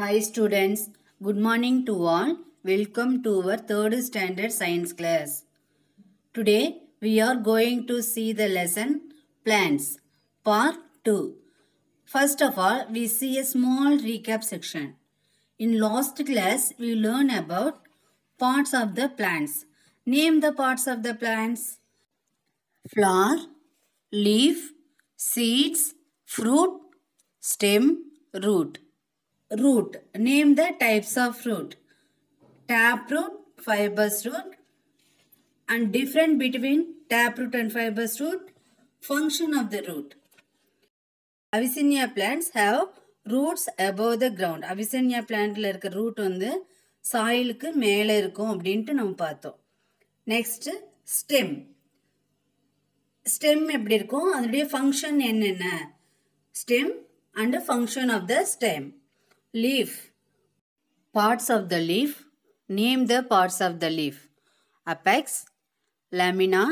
Hi students, good morning to all. Welcome to our third standard science class. Today we are going to see the lesson Plants Part 2. First of all, we see a small recap section. In last class, we learn about parts of the plants. Name the parts of the plants. Flower, leaf, seeds, fruit, stem, root. root. Name the types of root. tap root fibrous root and different between tap root and fibrous root. Function of the root. Avicennia plants have roots above the ground. Avicennia plantல இருக்க root வந்து சாயிலுக்கு மேலே இருக்கும் அப்படின்ட்டு நம்ம பார்த்தோம் next stem stem எப்படி இருக்கும் அதனுடைய ஃபங்க்ஷன் என்னென்ன stem and function of the stem leaf parts of the leaf name the parts of the leaf apex lamina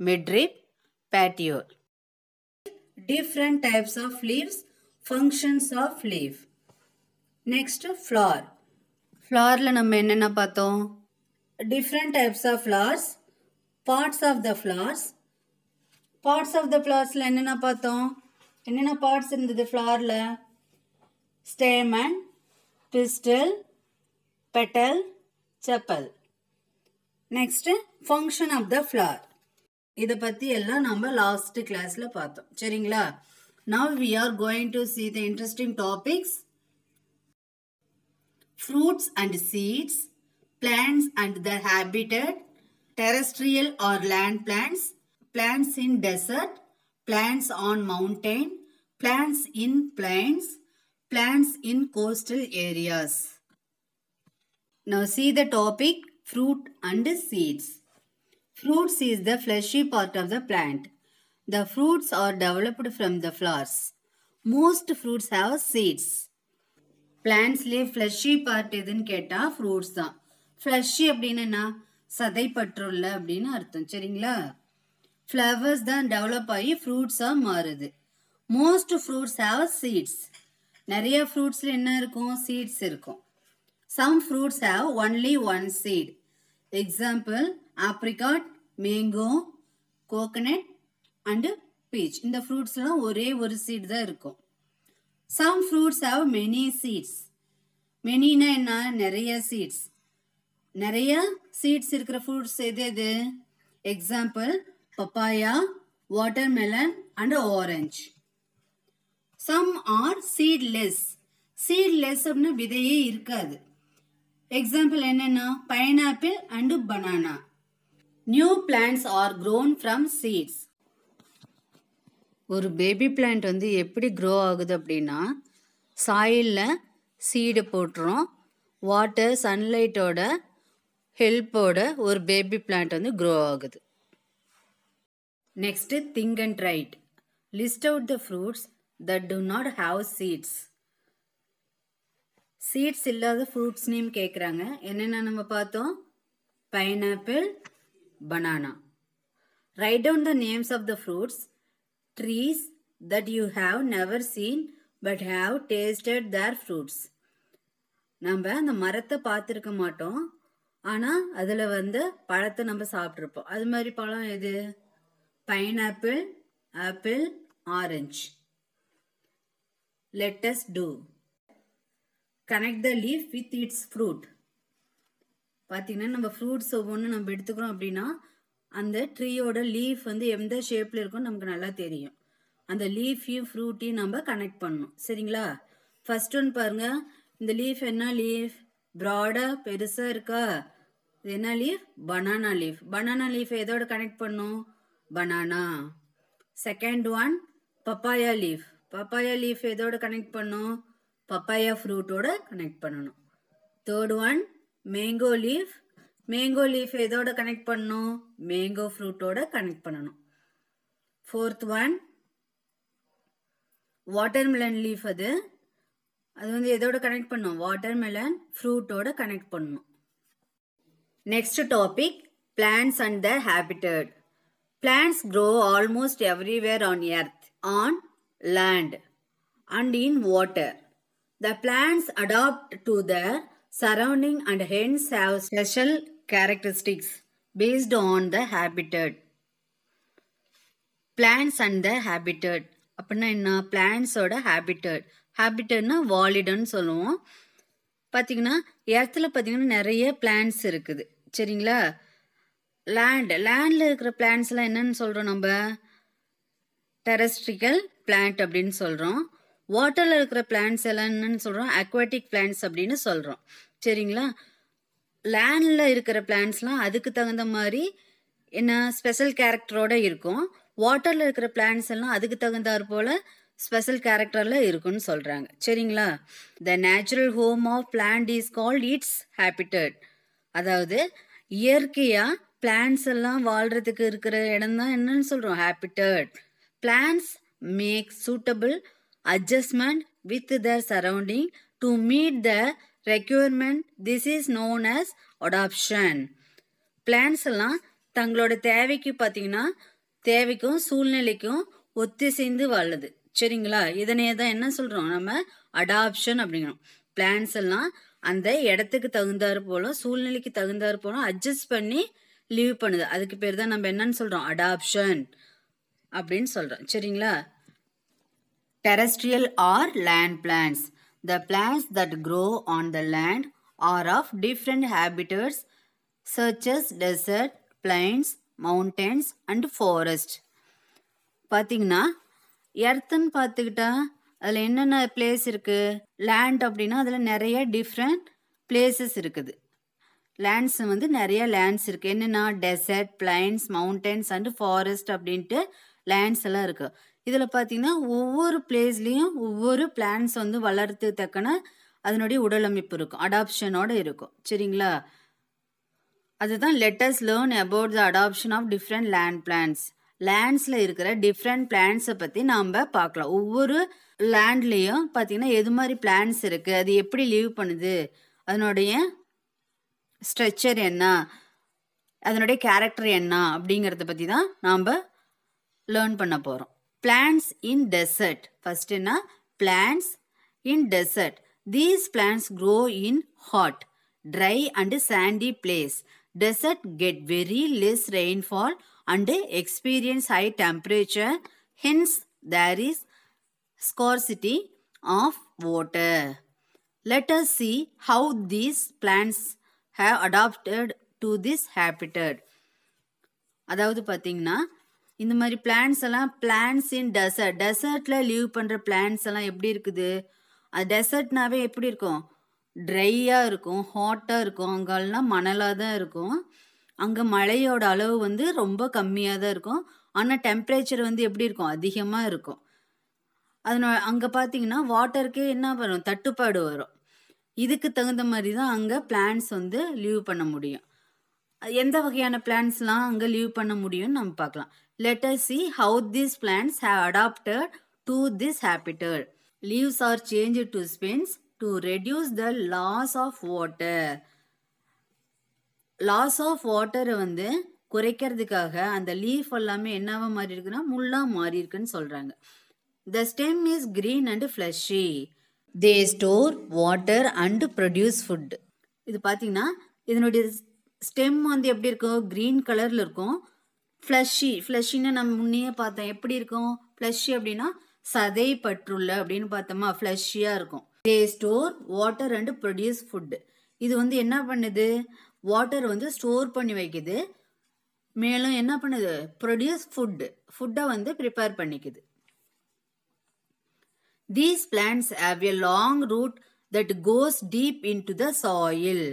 midrib petiole different types of leaves functions of leaf next flower flower la nam enna na paathom different types of flowers parts of the flowers parts of the flowers la enna na paathom enna na parts irundhathu flower la stamen, pistil, petal, chappal. Next, function of the flower. இதைப் பத்தி எல்லா நம்ப last classல பார்த்தும். செரிங்களா, now we are going to see the interesting topics. Fruits and seeds, plants and their habitat, terrestrial or land plants, plants in desert, plants on mountain, plants in plants in plains, plants in coastal areas. Now see the topic fruit and seeds. Fruits is the fleshy part of the plant. The fruits are developed from the flowers. Most fruits have seeds பிளான்ஸ்லேயே fleshy part எதுன்னு கேட்டால் fruits தான் fleshy அப்படின்னா சதை பற்றுள்ள அப்படின்னு அர்த்தம் சரிங்களா flowers தான் டெவலப் ஆகி ஃப்ரூட்ஸாக மாறுது மோஸ்ட் ஃப்ரூட்ஸ் ஹாவ் சீட்ஸ் நிறைய ஃப்ரூட்ஸில் என்ன இருக்கும் சீட்ஸ் இருக்கும் some fruits have only one seed example apricot mango coconut and peach இந்த ஃப்ரூட்ஸ்லாம் ஒரே ஒரு சீட் தான் இருக்கும் some fruits have many seeds மெனின்னா என்ன நிறைய சீட்ஸ் நிறைய சீட்ஸ் இருக்கிற ஃப்ரூட்ஸ் எது எது example papaya watermelon and orange some are seedless seedless அப்படின்னா விதையே இருக்காது எக்ஸாம்பிள் என்னென்னா pineapple and banana new plants are grown from seeds ஒரு பேபி பிளான்ட் வந்து எப்படி க்ரோ ஆகுது அப்படின்னா சாயிலில் சீடை போட்டுரும் வாட்டர் சன்லைட்டோட ஹெல்ப்போட ஒரு பேபி பிளான்ட் வந்து க்ரோ ஆகுது next think and write list out the fruits that do not have seeds seeds இல்லாத ஃப்ரூட்ஸ் நேம் கேட்குறாங்க என்னென்ன நம்ம பார்த்தோம் pineapple banana write down the names of the fruits trees that you have never seen but have tasted their fruits நம்ம அந்த மரத்தை பார்த்துருக்க மாட்டோம் ஆனால் அதில் வந்து பழத்தை நம்ம சாப்பிட்ருப்போம் அது மாதிரி பழம் எது pineapple apple orange let us do. Connect the leaf with its fruit. பார்த்தீங்கன்னா நம்ம ஃப்ரூட்ஸ் ஒவ்வொன்று நம்ம எடுத்துக்கிறோம் அப்படின்னா அந்த ட்ரீயோட லீஃப் வந்து எந்த ஷேப்பில் இருக்கும்னு நமக்கு நல்லா தெரியும் அந்த லீஃபையும் ஃப்ரூட்டையும் நம்ம கனெக்ட் பண்ணணும் சரிங்களா ஃபர்ஸ்ட் ஒன் பாருங்க இந்த லீஃப் என்ன லீஃப் ப்ராடாக பெருசாக இருக்கா இது என்ன leaf banana leaf banana leaf எதோட கனெக்ட் பண்ணும் banana second one papaya leaf papaya leaf எதோட கனெக்ட் பண்ணும் பப்பாயா ஃப்ரூட்டோட கனெக்ட் பண்ணணும் third one mango leaf mango leaf எதோட கனெக்ட் பண்ணணும் மேங்கோ ஃப்ரூட்டோட கனெக்ட் பண்ணணும் fourth one water melon leaf அது அது வந்து எதோட கனெக்ட் பண்ணும் வாட்டர் மெலன் ஃப்ரூட்டோட கனெக்ட் பண்ணணும் next topic plants and the habitat plants grow almost everywhere on earth on land and in water the plants adapt to the surrounding and hence have special characteristics based on the habitat plants and the habitat அப்படின்னா என்ன பிளான்ஸோட habitat ஹேபிட்டட்னா வாலிடன்னு சொல்லுவோம் பார்த்தீங்கன்னா இடத்துல பார்த்தீங்கன்னா நிறைய plans இருக்குது சரிங்களா land லேண்டில் இருக்கிற பிளான்ஸ்லாம் என்னன்னு சொல்கிறோம் நம்ம டெரஸ்ட்ரிக்கல் பிளான்ட் அப்படின்னு சொல்கிறோம் வாட்டரில் இருக்கிற பிளான்ட்ஸ் என்னன்னு சொல்கிறோம் அக்வாட்டிக் பிளான்ட்ஸ் அப்படின்னு சொல்கிறோம் சரிங்களா லேண்டில் இருக்கிற பிளான்ஸ்லாம் அதுக்கு தகுந்த மாதிரி என்ன ஸ்பெஷல் கேரக்டரோடு இருக்கும் வாட்டரில் இருக்கிற பிளான்ஸ் எல்லாம் அதுக்கு தகுந்தாற் போல் ஸ்பெஷல் கேரக்டரில் இருக்குன்னு சொல்கிறாங்க சரிங்களா the natural home of plant is called its habitat அதாவது இயற்கையாக பிளான்ஸ் எல்லாம் வாழ்கிறதுக்கு இருக்கிற இடம் தான் என்னன்னு சொல்கிறோம் habitat plants make suitable adjustment with their surrounding to meet the requirement this is known as adaptation plants எல்லாம் தங்களோட தேவைக்கு பார்த்தீங்கன்னா தேவைக்கும் சூழ்நிலைக்கும் ஒத்திசைந்து வாழுது சரிங்களா இதனையே தான் என்ன சொல்கிறோம் நம்ம அடாப்ஷன் அப்படிங்கிறோம் பிளான்ஸ் எல்லாம் அந்த இடத்துக்கு தகுந்தாறு போல சூழ்நிலைக்கு தகுந்தாறு போல அட்ஜஸ்ட் பண்ணி லீவ் பண்ணுது அதுக்கு பேர் தான் நம்ம என்னன்னு சொல்கிறோம் அடாப்ஷன் அப்படின்னு சொல்கிறோம் சரிங்களா terrestrial or land plants. The plants that grow on the land are of different habitats சர்ச்சஸ் desert desert, plains, mountains and forest பார்த்தீங்கன்னா எர்த்துன்னு பார்த்துக்கிட்டா அதில் என்னென்ன பிளேஸ் இருக்குது லேண்ட் அப்படின்னா அதில் நிறைய டிஃப்ரெண்ட் பிளேசஸ் இருக்குது லேண்ட்ஸ் வந்து நிறைய லேண்ட்ஸ் இருக்குது என்னென்னா desert plains mountains and forest அப்படின்ட்டு லேண்ட்ஸ் எல்லாம் இருக்குது இதில் பார்த்தீங்கன்னா ஒவ்வொரு பிளேஸ்லேயும் ஒவ்வொரு பிளான்ஸ் வந்து வளர்த்து தக்கன அதனுடைய உடலமைப்பு இருக்கும் அடாப்ஷனோடு இருக்கும் சரிங்களா அதுதான் let's learn about the adaptation of different land plants லேண்ட்ஸில் இருக்கிற டிஃப்ரெண்ட் பிளான்ஸை பற்றி நாம் பார்க்கலாம் ஒவ்வொரு லேண்ட்லேயும் பார்த்தீங்கன்னா எது மாதிரி பிளான்ஸ் இருக்குது அது எப்படி லீவ் பண்ணுது அதனுடைய ஸ்ட்ரக்சர் என்ன அதனுடைய கேரக்டர் என்ன அப்படிங்கிறத பற்றி தான் நாம் லேர்ன் பண்ண போகிறோம் plants in desert. First in plants in desert. These plants grow in hot, dry and sandy place. Desert get very less rainfall and experience high temperature. Hence, there is scarcity of water. Let us see how these plants have adapted to this habitat. அதாவது பார்த்தீங்கன்னா இந்த மாதிரி plants எல்லாம் plants in desert டெசர்ட்ல live பண்ணுற plants எல்லாம் எப்படி இருக்குது அது டெசர்ட்னாவே எப்படி இருக்கும் ட்ரையாக இருக்கும் ஹாட்டாக இருக்கும் அங்கெல்லாம் மணலாக தான் இருக்கும் அங்கே மழையோட அளவு வந்து ரொம்ப கம்மியாக தான் இருக்கும் ஆனால் டெம்பரேச்சர் வந்து எப்படி இருக்கும் அதிகமாக இருக்கும் அதனால் அங்கே பார்த்தீங்கன்னா வாட்டருக்கே என்ன வரும் தட்டுப்பாடு வரும் இதுக்கு தகுந்த மாதிரி தான் அங்கே பிளான்ஸ் வந்து லீவ் பண்ண முடியும் எந்த வகையான பிளான்ஸ்லாம் அங்கே லீவ் பண்ண முடியும்னு நம்ம பார்க்கலாம் let us see how these plants have adapted to this habitat. Leaves are changed to spins to reduce the loss of water loss of வாட்டரை வந்து குறைக்கிறதுக்காக அந்த லீஃப் எல்லாமே என்னவாக மாறி இருக்குன்னா முள்ளாக மாறி இருக்குன்னு சொல்கிறாங்க the stem is green and fleshy they store water and produce food இது பார்த்தீங்கன்னா இதனுடைய ஸ்டெம் வந்து எப்படி இருக்கும் க்ரீன் கலரில் இருக்கும் ஃப்ளஷ்ஷி ஃப்ளஷின்னு நம்ம முன்னையே பார்த்தோம் எப்படி இருக்கும் ஃப்ளஷ்ஷி அப்படின்னா சதை பற்றுள்ள அப்படின்னு பார்த்தோமா ஃப்ளஷியாக இருக்கும் they store water and produce food இது வந்து என்ன பண்ணுது வாட்டர் வந்து ஸ்டோர் பண்ணி வைக்குது மேலும் என்ன பண்ணுது ப்ரொடியூஸ் ஃபுட்டு ஃபுட்டை வந்து ப்ரிப்பேர் பண்ணிக்குது these plants have a long root that goes deep into the soil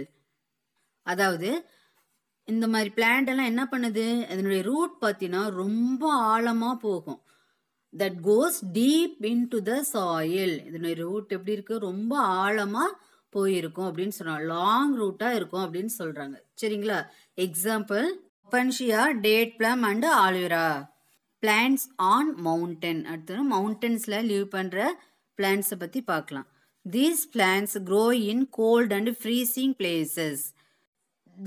அதாவது இந்த மாதிரி பிளான்ட் எல்லாம் என்ன பண்ணுது அதனுடைய ரூட் பார்த்தீங்கன்னா ரொம்ப ஆழமாக போகும் that goes deep into the soil இதனுடைய ரூட் எப்படி இருக்கு ரொம்ப ஆழமாக போயிருக்கும் அப்படின்னு சொல்றாங்க லாங் ரூட்டாக இருக்கும் அப்படின்னு சொல்றாங்க சரிங்களா example opuntia date palm and aloe vera plants on mountain அடுத்தது மவுண்டன்ஸ்ல லீவ் பண்ணுற பிளான்ஸை பற்றி பார்க்கலாம் these plants grow in cold and freezing places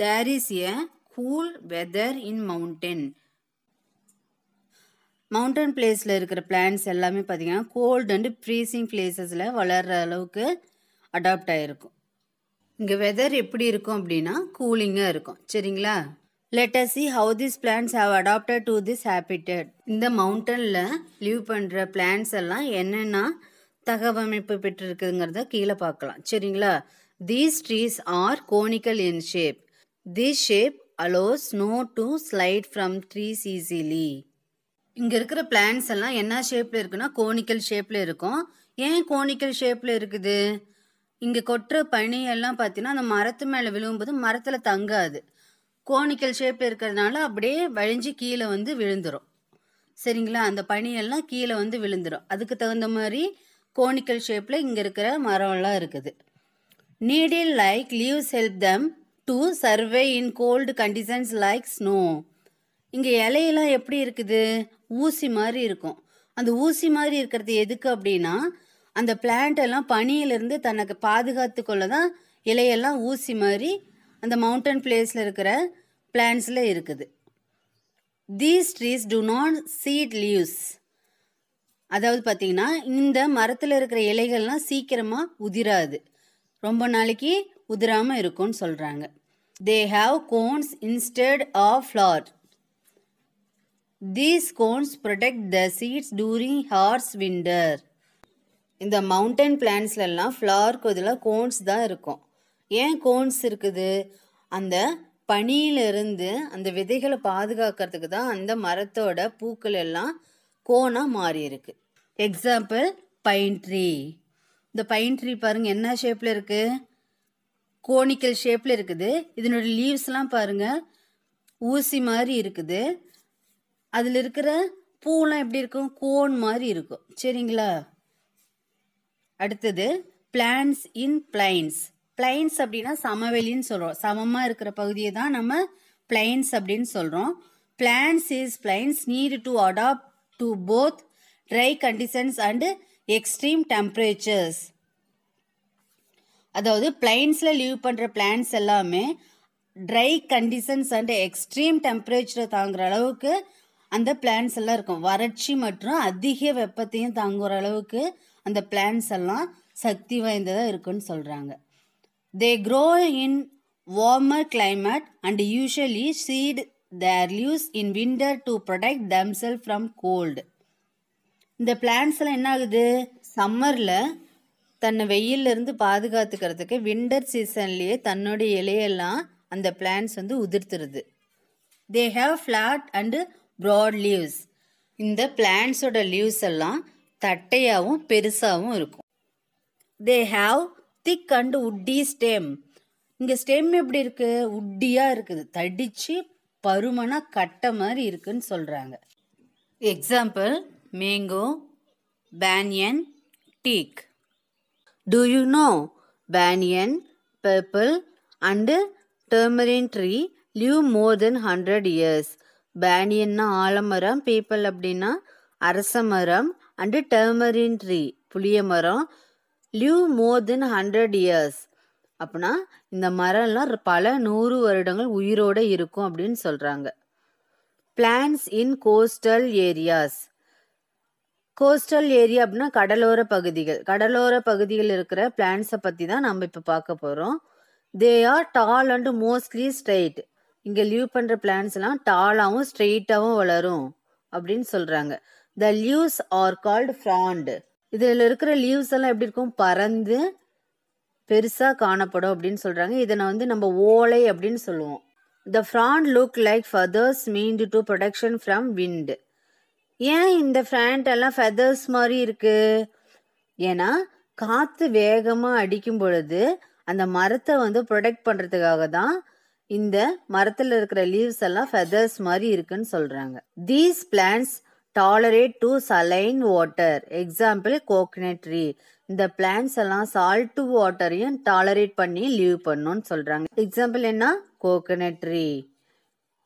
there is a cool weather in mountain. Mountain பிளேஸில் இருக்கிற பிளான்ஸ் எல்லாமே பார்த்திங்கன்னா கோல்டு அண்ட் ஃப்ரீசிங் பிளேசஸில் வளர்கிற அளவுக்கு அடாப்ட் ஆகிருக்கும் இங்கே வெதர் எப்படி இருக்கும் அப்படின்னா கூலிங்காக இருக்கும் சரிங்களா let's see how this plants have adapted to this habitat இந்த மவுண்டனில் லீவ் பண்ணுற பிளான்ஸ் எல்லாம் என்னென்ன தகவமைப்பு பெற்றிருக்குங்கிறத கீழே பார்க்கலாம் சரிங்களா these trees are conical in shape this shape allows snow to slide from trees easily இங்கே இருக்கிற பிளான்ஸ் எல்லாம் என்ன ஷேப்பில் இருக்குன்னா கோனிக்கல் ஷேப்பில் இருக்கும் ஏன் கோனிக்கல் ஷேப்பில் இருக்குது இங்கே கொட்டுற பனியெல்லாம் பார்த்தீங்கன்னா அந்த மரத்து மேலே விழும்போது மரத்தில் தங்காது கோனிக்கல் ஷேப்பில் இருக்கிறதுனால அப்படியே வழிஞ்சு கீழே வந்து விழுந்துடும் சரிங்களா அந்த பனியெல்லாம் கீழே வந்து விழுந்துடும் அதுக்கு தகுந்த மாதிரி கோனிக்கல் ஷேப்பில் இங்கே இருக்கிற மரம்லாம் இருக்குது needle like leaves help them to survive in cold conditions like snow இங்கே இலையெல்லாம் எப்படி இருக்குது ஊசி மாதிரி இருக்கும் அந்த ஊசி மாதிரி இருக்கிறது எதுக்கு அப்படின்னா அந்த பிளான்ட் எல்லாம் பனியிலிருந்து தனக்கு பாதுகாத்து கொள்ள தான் இலையெல்லாம் ஊசி மாதிரி அந்த மவுண்டன் பிளேஸில் இருக்கிற பிளான்ஸில் இருக்குது these trees do not shed leaves அதாவது பார்த்திங்கன்னா இந்த மரத்தில் இருக்கிற இலைகள்லாம் சீக்கிரமாக உதிராது ரொம்ப நாளைக்கு உதிராமல் இருக்கும்னு சொல்கிறாங்க they have cones instead of flower these cones protect the seeds during harsh winter இந்த மவுண்டன் பிளான்ஸ்லாம் ஃப்ளார்க்கு இதில் கோன்ஸ் தான் இருக்கும் ஏன் கோன்ஸ் இருக்குது அந்த பனியிலிருந்து அந்த விதைகளை பாதுகாக்கிறதுக்கு தான் அந்த மரத்தோட பூக்கள் எல்லாம் கோனாக மாறி இருக்கு எக்ஸாம்பிள் பைன் ட்ரீ இந்த பைன் ட்ரீ பாருங்கள் என்ன ஷேப்பில் இருக்குது கோனிக்கல் ஷேப்பில் இருக்குது இதனுடைய லீவ்ஸ்லாம் பாருங்கள் ஊசி மாதிரி இருக்குது அதில் இருக்கிற பூலாம் எப்படி இருக்கும் கோன் மாதிரி இருக்கும் சரிங்களா அடுத்தது பிளான்ஸ் இன் பிளைன்ஸ் பிளைன்ஸ் அப்படின்னா சமவெளின்னு சொல்கிறோம் சமமாக இருக்கிற பகுதியை தான் நம்ம பிளைன்ஸ் அப்படின்னு சொல்கிறோம் plants is plains need to adapt to both dry conditions and extreme temperatures அதாவது பிளைன்ஸில் லீவ் பண்ணுற பிளான்ஸ் எல்லாமே ட்ரை கண்டிஷன்ஸ் அண்ட் எக்ஸ்ட்ரீம் டெம்பரேச்சரை தாங்குற அளவுக்கு அந்த பிளான்ஸ் எல்லாம் இருக்கும் வறட்சி மற்றும் அதிக வெப்பத்தையும் தாங்குற அளவுக்கு அந்த பிளான்ஸ் எல்லாம் சக்தி வாய்ந்ததாக இருக்குன்னு சொல்கிறாங்க they grow in warmer climate and usually shed their leaves in winter to protect themselves from cold இந்த பிளான்ஸ் எல்லாம் என்ன ஆகுது சம்மரில் தன்னை வெயிலிருந்து பாதுகாத்துக்கிறதுக்கு விண்டர் சீசன்லேயே தன்னுடைய இலையெல்லாம் அந்த பிளான்ஸ் வந்து உதிர்த்துருது they have flat and broad leaves இந்த பிளான்ஸோட லீவ்ஸ் எல்லாம் தட்டையாகவும் பெருசாகவும் இருக்கும் they have thick and woody stem இங்கே ஸ்டெம் எப்படி இருக்குது உட்டியாக இருக்குது தடித்து பருமனாக கட்ட மாதிரி இருக்குன்னு சொல்கிறாங்க example mango banyan teak do you know banyan purple, and tamarind tree live more than hundred years பேனியன்னா ஆலமரம் பீப்பிள் அப்படின்னா அரச மரம் அண்டு டெர்மரின் ட்ரீ புளிய மரம் live more than hundred years அப்படின்னா இந்த மரம்லாம் பல நூறு வருடங்கள் உயிரோடு இருக்கும் அப்படின்னு சொல்கிறாங்க plants in coastal areas coastal area அப்படின்னா கடலோர பகுதிகள் கடலோர பகுதியில் இருக்கிற பிளான்ஸை பற்றி தான் நம்ம இப்போ பார்க்க போகிறோம் they are tall and mostly straight இங்கே லீவ் பண்ணுற பிளான்ஸ்லாம் டாலாகவும் ஸ்ட்ரெயிட்டாகவும் வளரும் அப்படின்னு சொல்கிறாங்க the leaves are called frond இதில் இருக்கிற லீவ்ஸ் எல்லாம் எப்படி இருக்கும் பறந்து பெருசாக காணப்படும் அப்படின்னு சொல்கிறாங்க இதனை வந்து நம்ம ஓலை அப்படின்னு சொல்லுவோம் the frond look like feathers meant to protection from wind ஏன் இந்த ஃபேண்ட் எல்லாம் ஃபெதர்ஸ் மாதிரி இருக்கு ஏன்னா காற்று வேகமாக அடிக்கும் பொழுது அந்த மரத்தை வந்து ப்ரொடெக்ட் பண்ணுறதுக்காக தான் இந்த மரத்தில் இருக்கிற லீவ்ஸ் எல்லாம் ஃபெதர்ஸ் மாதிரி இருக்குன்னு சொல்கிறாங்க these plants tolerate to saline water example coconut tree இந்த பிளான்ஸ் எல்லாம் சால்ட்டு வாட்டரையும் டாலரேட் பண்ணி லீவ் பண்ணுன்னு சொல்கிறாங்க எக்ஸாம்பிள் என்ன கோகனட் ட்ரீ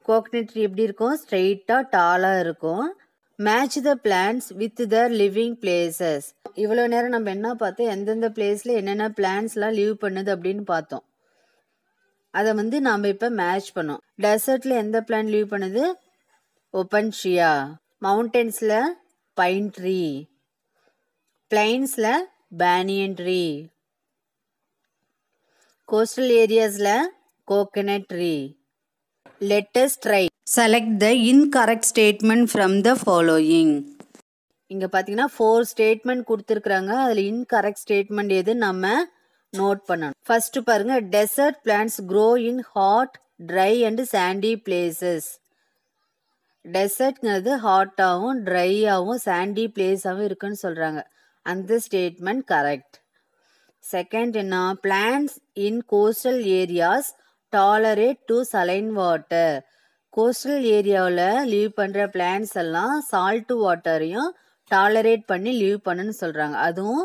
கோகனட் ட்ரீ எப்படி இருக்கும் ஸ்ட்ரெயிட்டாக டாலாக இருக்கும் match the plants with their living places இவ்வளோ நேரம் நம்ம என்ன பார்த்தோம் எந்தெந்த பிளேஸில் என்னென்ன பிளான்ஸ்லாம் லீவ் பண்ணுது அப்படின்னு பார்த்தோம் அதை வந்து நாம் இப்போ மேட்ச் பண்ணோம் டெசர்ட்டில் எந்த பிளான் லீவ் பண்ணுது opuntia மவுண்டன்ஸில் pine tree பிளைன்ஸில் banyan tree coastal ஏரியாஸில் coconut tree latest try select the incorrect statement from the following இங்கே பார்த்தீங்கன்னா ஃபோர் ஸ்டேட்மெண்ட் கொடுத்துருக்குறாங்க அதில் இன்கரெக்ட் ஸ்டேட்மெண்ட் எது நம்ம நோட் பண்ணணும் ஃபஸ்ட்டு பாருங்கள் desert plants grow in hot dry and sandy places டெசர்ட்ங்கிறது ஹாட்டாகவும் ட்ரையாகவும் சாண்டி பிளேஸாகவும் இருக்குன்னு சொல்கிறாங்க அந்த ஸ்டேட்மெண்ட் கரெக்ட் செகண்ட் என்ன plants in coastal areas tolerate to saline water coastal ஏரியாவில் லீவ் பண்ணுற பிளான்ஸ் எல்லாம் சால்ட்டு வாட்டரையும் டாலரேட் பண்ணி லீவ் பண்ணுன்னு சொல்கிறாங்க அதுவும்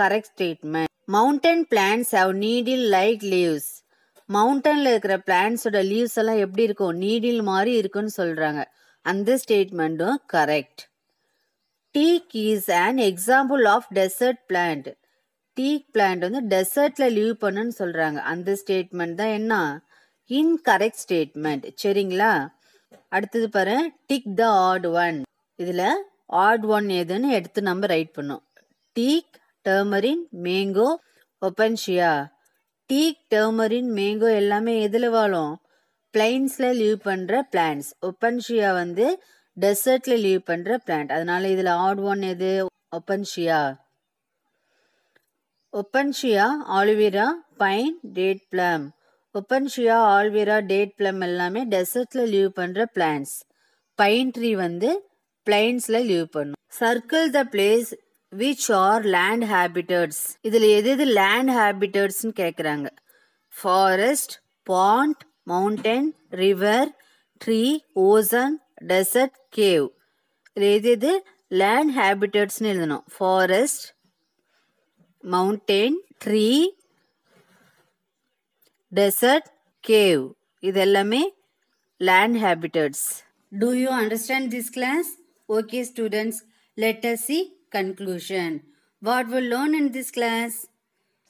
correct statement mountain plants have needle like leaves மவுண்டனில் இருக்கிற பிளான்ஸோட லீவ்ஸ் எல்லாம் எப்படி இருக்கும் நீடில் மாதிரி இருக்குன்னு சொல்கிறாங்க அந்த ஸ்டேட்மெண்ட்டும் correct teak is an example of desert plant teak plant வந்து டெசர்ட்டில் லீவ் பண்ணுன்னு சொல்கிறாங்க அந்த ஸ்டேட்மெண்ட் தான் என்ன இன்கரெக்ட் ஸ்டேட்மெண்ட் சரிங்களா அடுத்தது பாரு டிக் த ஆட் ஒன் இதில் ஆட் ஒன் எதுன்னு எடுத்து நம்ம ரைட் பண்ணோம் teak tamarind mango opuntia teak tamarind mango எல்லாமே எதில் வாழும் பிளைன்ஸில் லீவ் பண்ணுற பிளான்ஸ் ஒப்பன்ஷியா வந்து டெசர்ட்டில் லீவ் பண்ணுற பிளான்ட் அதனால இதில் ஆட் ஒன் எது opuntia opuntia aloe vera pine date palm opuntia aloe vera date palm எல்லாமே டெசர்ட்ல லீவ் பண்ணுற பிளான்ஸ் பைன் ட்ரீ வந்து பிளைன்ஸ்ல லீவ் பண்ணும் circle the place which are land habitats இதில் எது எது லேண்ட் ஹேபிட்டட்ஸ்னு கேட்குறாங்க forest pond mountain river tree ocean desert cave இதில் எது எது லேண்ட் ஹேபிட்டட்ஸ்னு எழுதணும் forest mountain tree desert, cave. இது எல்லாமே land habitats. Do you understand this class? Okay students, let us see conclusion. What we learn in this class?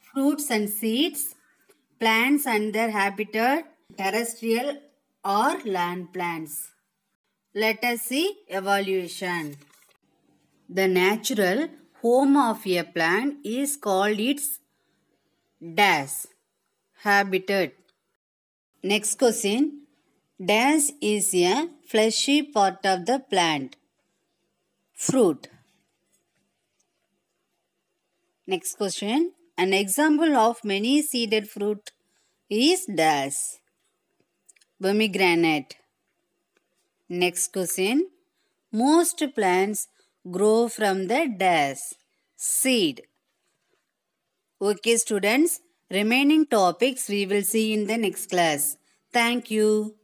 Fruits and seeds, plants and their habitat, terrestrial or land plants. Let us see evaluation. The natural home of a plant is called its dash habitat. Next question. Dance is a fleshy part of the plant. Fruit. Next question. An example of many seeded fruit is das. Pomegranate. Next question. Most plants grow from the das seed. Okay students. Remaining topics we will see in the next class. Thank you.